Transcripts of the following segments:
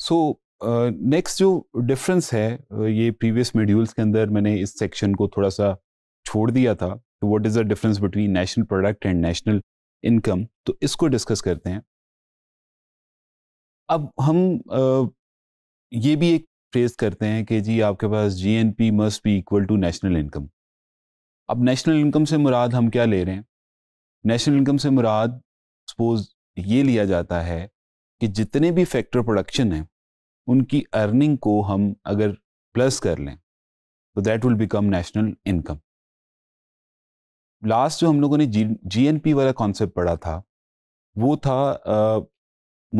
सो next uh, जो difference है uh, ये प्रीवियस मेड्यूल्स के अंदर मैंने इस सेक्शन को थोड़ा सा छोड़ दिया था तो what is the difference between national product and national income तो इसको डिस्कस करते हैं अब हम आ, uh, ये भी एक फ्रेज करते हैं कि जी आपके पास G P must be equal to national income अब नेशनल इनकम से मुराद हम क्या ले रहे हैं नेशनल इनकम से मुराद सपोज ये लिया जाता है कि जितने भी फैक्टर प्रोडक्शन हैं उनकी अर्निंग को हम अगर प्लस कर लें तो that will become national income last जो हम लोगों ने जी जी वाला कॉन्सेप्ट पढ़ा था वो था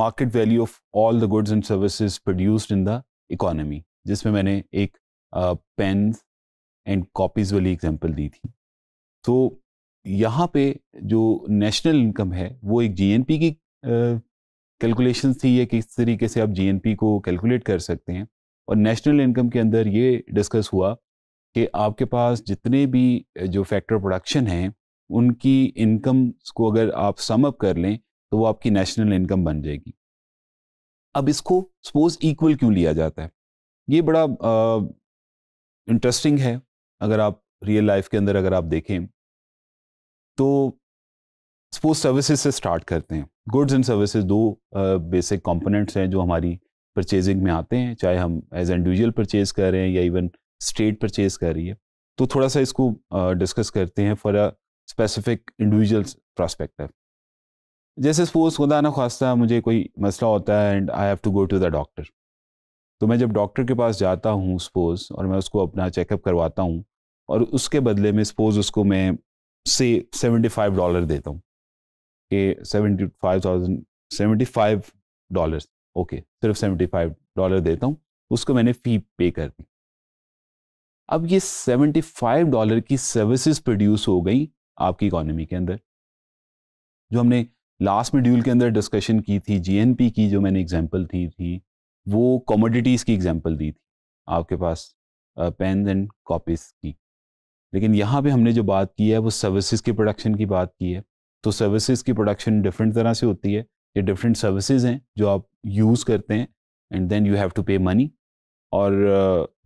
market value of all the goods and services produced in the economy जिसमें मैंने एक पेन एंड कॉपीज़ वाली एग्जांपल दी थी तो यहाँ पे जो नेशनल इनकम है वो एक जीएनपी की कैलकुलेशन थी ये किस तरीके से आप जीएनपी को कैलकुलेट कर सकते हैं और नेशनल इनकम के अंदर ये डिस्कस हुआ कि आपके पास जितने भी जो फैक्टर प्रोडक्शन हैं उनकी इनकम को अगर आप सम अप कर लें तो वो आपकी नेशनल इनकम बन जाएगी अब इसको सपोज इक्वल क्यों लिया जाता है ये बड़ा इंटरेस्टिंग है अगर आप रियल लाइफ के अंदर अगर आप देखें तो सपोज सर्विसेज से स्टार्ट करते हैं गुड्स एंड सर्विसेज दो बेसिक कंपोनेंट्स हैं जो हमारी परचेजिंग में आते हैं चाहे हम एज इंडिविजुअल परचेज कर रहे हैं या इवन स्टेट परचेज कर रही है तो थोड़ा सा इसको डिस्कस uh, करते हैं for a specific individual prospective जैसे सपोज खुदा ना खास्ता मुझे कोई मसला होता है and I have to go to the doctor तो मैं जब डॉक्टर के पास जाता हूँ सपोज और मैं उसको अपना चेकअप करवाता हूँ और उसके बदले में सपोज उसको मैं से सेवेंटी फाइव डॉलर देता हूँ कि seventy five thousand seventy five dollar okay सिर्फ सेवेंटी फाइव डॉलर देता हूँ उसको मैंने फ़ी पे कर दी अब ये सेवेंटी फाइव डॉलर की सर्विसेज प्रोड्यूस हो गई आपकी इकोनॉमी के अंदर जो हमने लास्ट मेड्यूल के अंदर डिस्कशन की थी जीएनपी की जो मैंने एग्जांपल थी थी वो कॉमोडिटीज़ की एग्जांपल दी थी आपके पास पेन एंड कॉपीज़ की लेकिन यहाँ पे हमने जो बात की है वो सर्विसेज के प्रोडक्शन की बात की है तो सर्विसेज की प्रोडक्शन डिफरेंट तरह से होती है ये डिफरेंट सर्विसेज हैं जो आप यूज़ करते हैं and then you have to pay money और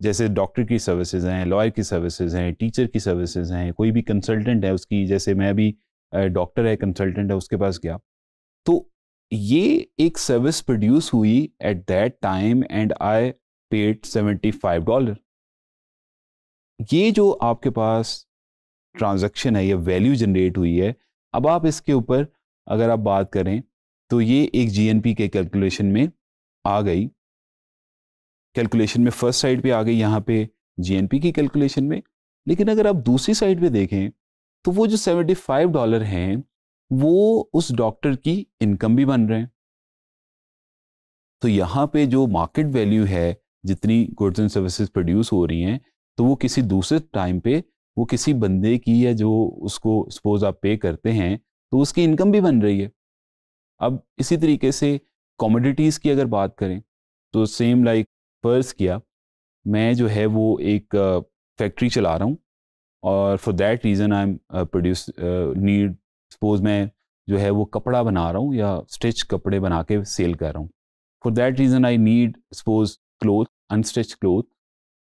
जैसे डॉक्टर की सर्विसेज हैं लॉयर की सर्विसेज हैं टीचर की सर्विसेज हैं कोई भी कंसल्टेंट है उसकी जैसे मैं भी डॉक्टर है कंसल्टेंट है उसके पास गया तो ये एक सर्विस प्रोड्यूस हुई at that time and I paid seventy five dollar ये जो आपके पास ट्रांजैक्शन है या वैल्यू जनरेट हुई है अब आप इसके ऊपर अगर आप बात करें तो ये एक जीएनपी के कैलकुलेशन में आ गई कैलकुलेशन में फर्स्ट साइड पे आ गई यहाँ पे जीएनपी की कैलकुलेशन में लेकिन अगर आप दूसरी साइड पे देखें तो वो जो 75 डॉलर हैं वो उस डॉक्टर की इनकम भी बन रहे हैं तो यहाँ पे जो मार्केट वैल्यू है जितनी गुड्स एंड सर्विसेज प्रोड्यूस हो रही हैं तो वो किसी दूसरे टाइम पे वो किसी बंदे की है जो उसको सपोज आप पे करते हैं तो उसकी इनकम भी बन रही है अब इसी तरीके से कॉमोडिटीज़ की अगर बात करें तो सेम लाइक फर्ज किया मैं जो है वो एक फैक्ट्री चला रहा हूँ और for that reason I am produce need suppose मैं जो है वो कपड़ा बना रहा हूँ या स्टिच कपड़े बना के सेल कर रहा हूँ for that reason I need suppose cloth unstitch cloth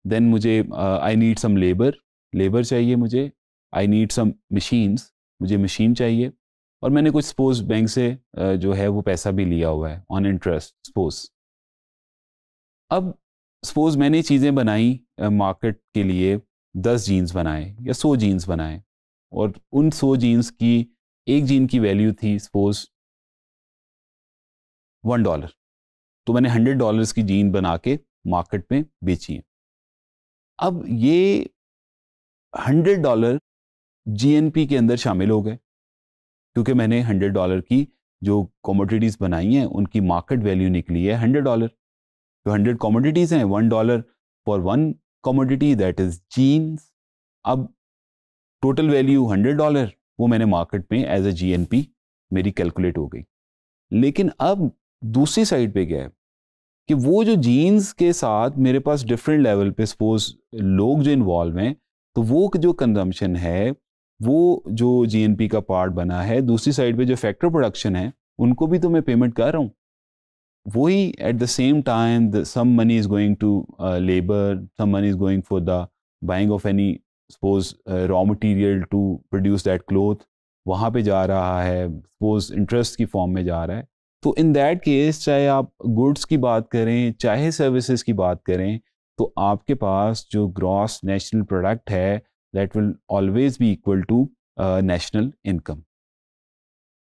then मुझे I need some labour labour चाहिए मुझे आई नीड सम मशीन्स मुझे मशीन चाहिए और मैंने कुछ सपोज बैंक से जो है वो पैसा भी लिया हुआ है ऑन इंटरेस्ट सपोज अब सपोज मैंने चीज़ें बनाई मार्केट के लिए दस जीन्स बनाए या सौ जीन्स बनाए और उन सौ जीन्स की एक जीन की वैल्यू थी सपोज वन डॉलर तो मैंने हंड्रेड डॉलर्स की जीन बना के मार्केट में बेची है अब ये हंड्रेड डॉलर जीएनपी के अंदर शामिल हो गए क्योंकि मैंने हंड्रेड डॉलर की जो कॉमोडिटीज़ बनाई हैं उनकी मार्केट वैल्यू निकली है हंड्रेड डॉलर जो तो हंड्रेड कॉमोडिटीज़ हैं one dollar for one commodity that is jeans अब टोटल वैल्यू हंड्रेड डॉलर वो मैंने मार्केट में एज ए जीएनपी मेरी कैलकुलेट हो गई लेकिन अब दूसरी साइड पे गया है कि वो जो जीन्स के साथ मेरे पास डिफरेंट लेवल पे सपोज लोग जो इन्वॉल्व हैं तो वो जो कंजम्पशन है वो जो जीएनपी का पार्ट बना है दूसरी साइड पे जो फैक्टर प्रोडक्शन है उनको भी तो मैं पेमेंट कर रहा हूँ वही at the same time some money is going to labour some money is going for the buying of any suppose raw material to produce that cloth वहाँ पे जा रहा है सपोज इंटरेस्ट की फॉर्म में जा रहा है तो इन दैट केस चाहे आप गुड्स की बात करें चाहे सर्विसेज की बात करें तो आपके पास जो ग्रॉस नेशनल प्रोडक्ट है that will always be equal to national income